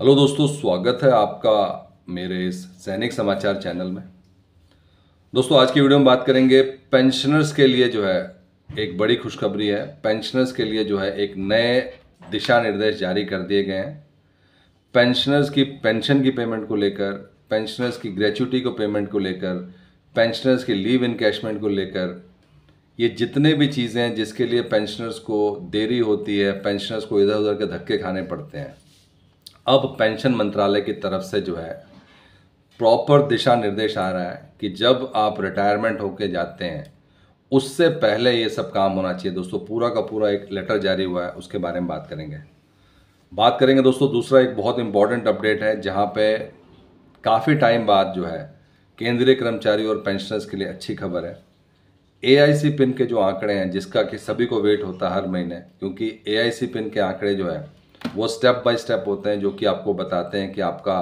hello दोस्तों स्वागत है आपका मेरे इस सैनिक समाचार चैनल में दोस्तों आज की वीडियो में बात करेंगे पेंशनर्स के लिए जो है एक बड़ी खुशखबरी है पेंशनर्स के लिए जो है एक नए दिशा निर्देश जारी कर दिए गए हैं पेंशनर्स की पेंशन की पेमेंट को लेकर पेंशनर्स की ग्रेचुटी को पेमेंट को लेकर पेंशनर्स की लीव इनकेशमेंट को लेकर ये जितने भी चीज़ें हैं जिसके लिए पेंशनर्स को देरी होती है पेंशनर्स को इधर उधर के धक्के खाने पड़ते हैं अब पेंशन मंत्रालय की तरफ से जो है प्रॉपर दिशा निर्देश आ रहा है कि जब आप रिटायरमेंट होके जाते हैं उससे पहले ये सब काम होना चाहिए दोस्तों पूरा का पूरा एक लेटर जारी हुआ है उसके बारे में बात करेंगे बात करेंगे दोस्तों दूसरा एक बहुत इंपॉर्टेंट अपडेट है जहाँ पे काफ़ी टाइम बाद जो है केंद्रीय कर्मचारी और पेंशनर्स के लिए अच्छी खबर है ए पिन के जो आंकड़े हैं जिसका कि सभी को वेट होता है हर महीने क्योंकि ए पिन के आंकड़े जो है वो स्टेप बाय स्टेप होते हैं जो कि आपको बताते हैं कि आपका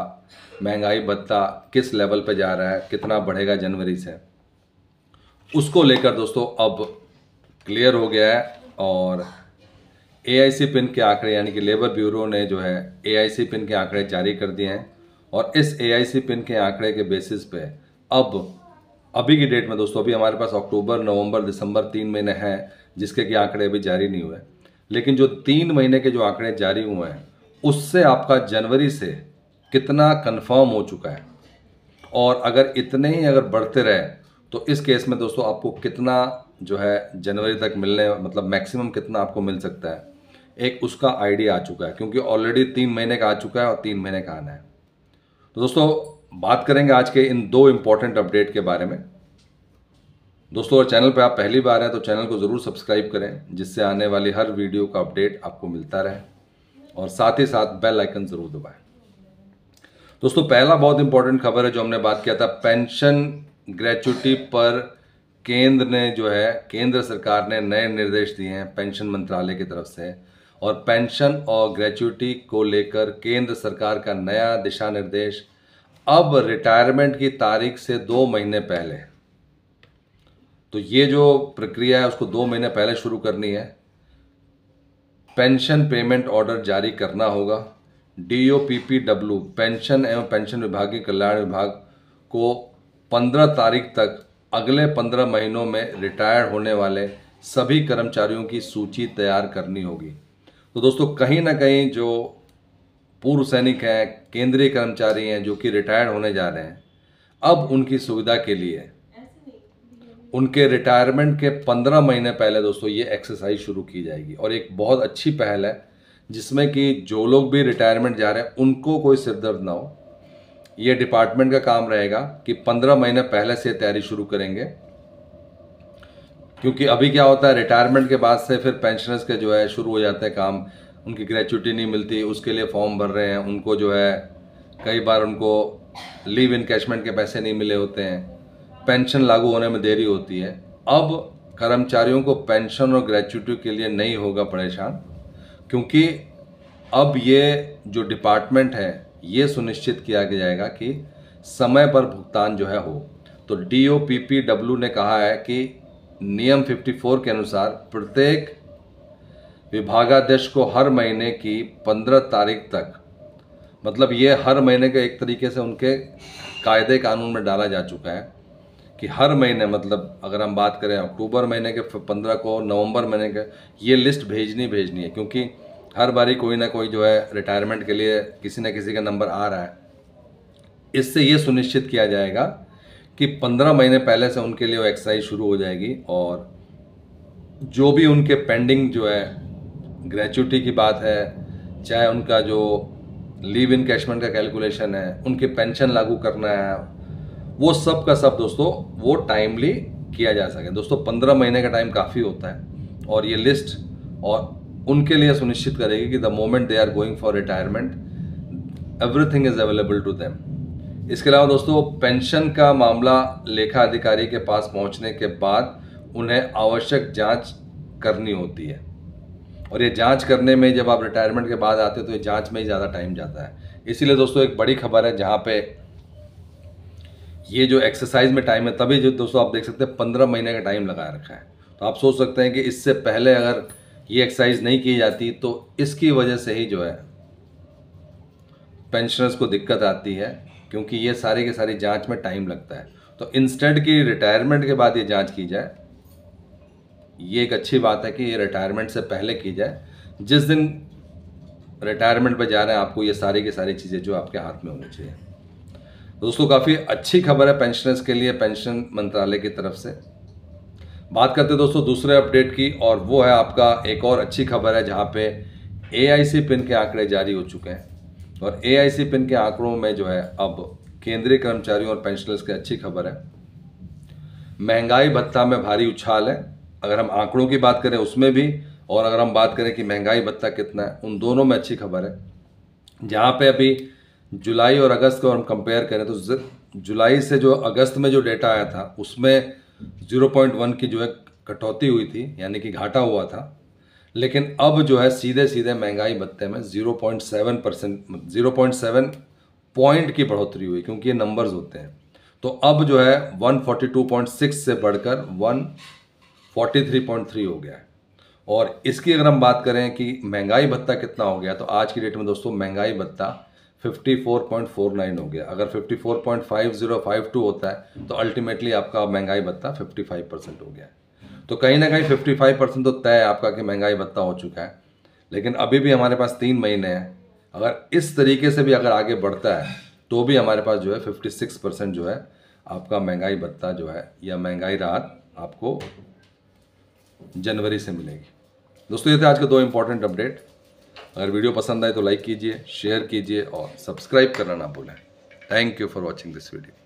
महंगाई भत्ता किस लेवल पर जा रहा है कितना बढ़ेगा जनवरी से उसको लेकर दोस्तों अब क्लियर हो गया है और ए पिन के आंकड़े यानी कि लेबर ब्यूरो ने जो है ए पिन के आंकड़े जारी कर दिए हैं और इस ए पिन के आंकड़े के बेसिस पे अब अभी की डेट में दोस्तों अभी हमारे पास अक्टूबर नवंबर दिसंबर तीन महीने हैं जिसके कि आंकड़े अभी जारी नहीं हुए लेकिन जो तीन महीने के जो आंकड़े जारी हुए हैं उससे आपका जनवरी से कितना कन्फर्म हो चुका है और अगर इतने ही अगर बढ़ते रहे तो इस केस में दोस्तों आपको कितना जो है जनवरी तक मिलने मतलब मैक्सिमम कितना आपको मिल सकता है एक उसका आइडिया आ चुका है क्योंकि ऑलरेडी तीन महीने का आ चुका है और तीन महीने का आना है तो दोस्तों बात करेंगे आज के इन दो इम्पॉर्टेंट अपडेट के बारे में दोस्तों और चैनल पर आप पहली बार हैं तो चैनल को ज़रूर सब्सक्राइब करें जिससे आने वाली हर वीडियो का अपडेट आपको मिलता रहे और साथ ही साथ बेल आइकन ज़रूर दबाएं दोस्तों पहला बहुत इंपॉर्टेंट खबर है जो हमने बात किया था पेंशन ग्रेचुटी पर केंद्र ने जो है केंद्र सरकार ने नए निर्देश दिए हैं पेंशन मंत्रालय की तरफ से और पेंशन और ग्रेचुटी को लेकर केंद्र सरकार का नया दिशा निर्देश अब रिटायरमेंट की तारीख से दो महीने पहले तो ये जो प्रक्रिया है उसको दो महीने पहले शुरू करनी है पेंशन पेमेंट ऑर्डर जारी करना होगा D O P P W pension एवं पेंशन विभागीय कल्याण विभाग को 15 तारीख तक अगले 15 महीनों में रिटायर्ड होने वाले सभी कर्मचारियों की सूची तैयार करनी होगी तो दोस्तों कहीं ना कहीं जो पूर्व सैनिक हैं केंद्रीय कर्मचारी हैं जो कि रिटायर्ड होने जा रहे हैं अब उनकी सुविधा के लिए उनके रिटायरमेंट के पंद्रह महीने पहले दोस्तों ये एक्सरसाइज शुरू की जाएगी और एक बहुत अच्छी पहल है जिसमें कि जो लोग भी रिटायरमेंट जा रहे हैं उनको कोई सिरदर्द ना हो ये डिपार्टमेंट का काम रहेगा कि पंद्रह महीने पहले से तैयारी शुरू करेंगे क्योंकि अभी क्या होता है रिटायरमेंट के बाद से फिर पेंशनर्स के जो है शुरू हो जाते हैं काम उनकी ग्रेचुटी नहीं मिलती उसके लिए फॉर्म भर रहे हैं उनको जो है कई बार उनको लीव इनकेशमेंट के पैसे नहीं मिले होते हैं पेंशन लागू होने में देरी होती है अब कर्मचारियों को पेंशन और ग्रेचुटी के लिए नहीं होगा परेशान क्योंकि अब ये जो डिपार्टमेंट है ये सुनिश्चित किया जाएगा कि समय पर भुगतान जो है हो तो D O P P W ने कहा है कि नियम 54 के अनुसार प्रत्येक विभागाध्यक्ष को हर महीने की 15 तारीख तक मतलब ये हर महीने के एक तरीके से उनके कायदे कानून में डाला जा चुका है कि हर महीने मतलब अगर हम बात करें अक्टूबर महीने के पंद्रह को नवंबर महीने के ये लिस्ट भेजनी भेजनी है क्योंकि हर बारी कोई ना कोई जो है रिटायरमेंट के लिए किसी ना किसी का नंबर आ रहा है इससे ये सुनिश्चित किया जाएगा कि पंद्रह महीने पहले से उनके लिए वो एक्सरसाइज शुरू हो जाएगी और जो भी उनके पेंडिंग जो है ग्रेचुटी की बात है चाहे उनका जो लीव इन कैशमेंट का कैलकुलेशन है उनके पेंशन लागू करना है वो सब का सब दोस्तों वो टाइमली किया जा सके दोस्तों पंद्रह महीने का टाइम काफ़ी होता है और ये लिस्ट और उनके लिए सुनिश्चित करेगी कि the moment they are going for retirement everything is available to them इसके अलावा दोस्तों पेंशन का मामला लेखा अधिकारी के पास पहुंचने के बाद उन्हें आवश्यक जांच करनी होती है और ये जांच करने में जब आप रिटायरमेंट के बाद आते हो तो ये जांच में ही ज़्यादा टाइम जाता है इसीलिए दोस्तों एक बड़ी खबर है जहाँ पे ये जो एक्सरसाइज में टाइम है तभी जो दोस्तों आप देख सकते हैं पंद्रह महीने का टाइम लगा रखा है तो आप सोच सकते हैं कि इससे पहले अगर ये एक्सरसाइज नहीं की जाती तो इसकी वजह से ही जो है पेंशनर्स को दिक्कत आती है क्योंकि ये सारी के सारी जांच में टाइम लगता है तो इंस्टेड की रिटायरमेंट के बाद ये जांच की जाए ये एक अच्छी बात है कि ये रिटायरमेंट से पहले की जाए जिस दिन रिटायरमेंट पर जा रहे हैं आपको ये सारी की सारी चीज़ें जो आपके हाथ में होनी चाहिए दोस्तों काफ़ी अच्छी खबर है पेंशनर्स के लिए पेंशन मंत्रालय की तरफ से बात करते हैं दोस्तों दूसरे अपडेट की और वो है आपका एक और अच्छी खबर है जहाँ पे ए पिन के आंकड़े जारी हो चुके हैं और ए पिन के आंकड़ों में जो है अब केंद्रीय कर्मचारियों और पेंशनर्स की अच्छी खबर है महंगाई भत्ता में भारी उछाल है अगर हम आंकड़ों की बात करें उसमें भी और अगर हम बात करें कि महंगाई भत्ता कितना है उन दोनों में अच्छी खबर है जहाँ पे अभी जुलाई और अगस्त को हम कंपेयर करें तो जुलाई से जो अगस्त में जो डेटा आया था उसमें 0.1 की जो है कटौती हुई थी यानी कि घाटा हुआ था लेकिन अब जो है सीधे सीधे महंगाई भत्ते में 0.7 परसेंट जीरो पॉइंट की बढ़ोतरी हुई क्योंकि ये नंबर्स होते हैं तो अब जो है 142.6 से बढ़कर 143.3 हो गया है और इसकी अगर हम बात करें कि महंगाई भत्ता कितना हो गया तो आज की डेट में दोस्तों महंगाई भत्ता 54.49 हो गया अगर 54.5052 होता है तो अल्टीमेटली आपका महंगाई भत्ता 55 परसेंट हो गया तो कहीं ना कहीं 55 परसेंट तो तय है आपका कि महंगाई भत्ता हो चुका है लेकिन अभी भी हमारे पास तीन महीने हैं अगर इस तरीके से भी अगर आगे बढ़ता है तो भी हमारे पास जो है 56 परसेंट जो है आपका महंगाई भत्ता जो है या महंगाई राहत आपको जनवरी से मिलेगी दोस्तों ये थे आज के दो इंपॉर्टेंट अपडेट अगर वीडियो पसंद आए तो लाइक कीजिए शेयर कीजिए और सब्सक्राइब करना ना भूलें thank you for watching this video